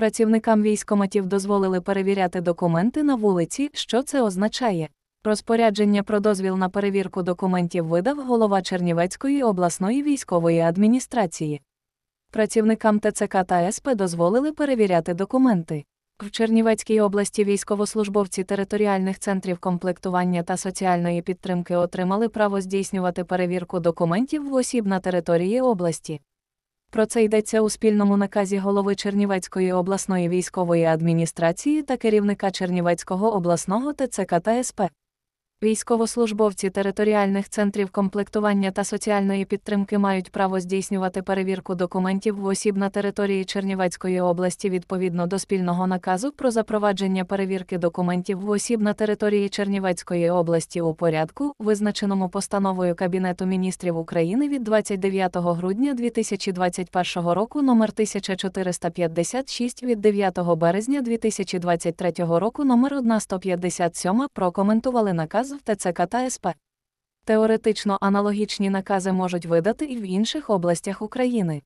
Працівникам військоматів дозволили перевіряти документи на вулиці, що це означає. Розпорядження про дозвіл на перевірку документів видав голова Чернівецької обласної військової адміністрації. Працівникам ТЦК та СП дозволили перевіряти документи. В Чернівецькій області військовослужбовці територіальних центрів комплектування та соціальної підтримки отримали право здійснювати перевірку документів в осіб на території області. Про це йдеться у спільному наказі голови Чернівецької обласної військової адміністрації та керівника Чернівецького обласного ТЦК та СП. Військовослужбовці територіальних центрів комплектування та соціальної підтримки мають право здійснювати перевірку документів в осіб на території Чернівецької області відповідно до спільного наказу про запровадження перевірки документів в осіб на території Чернівецької області у порядку, визначеному постановою Кабінету міністрів України від 29 грудня 2021 року номер 1456 від 9 березня 2023 року номер 1157 прокоментували наказ наказу ТЦК та СП. Теоретично аналогічні накази можуть видати і в інших областях України.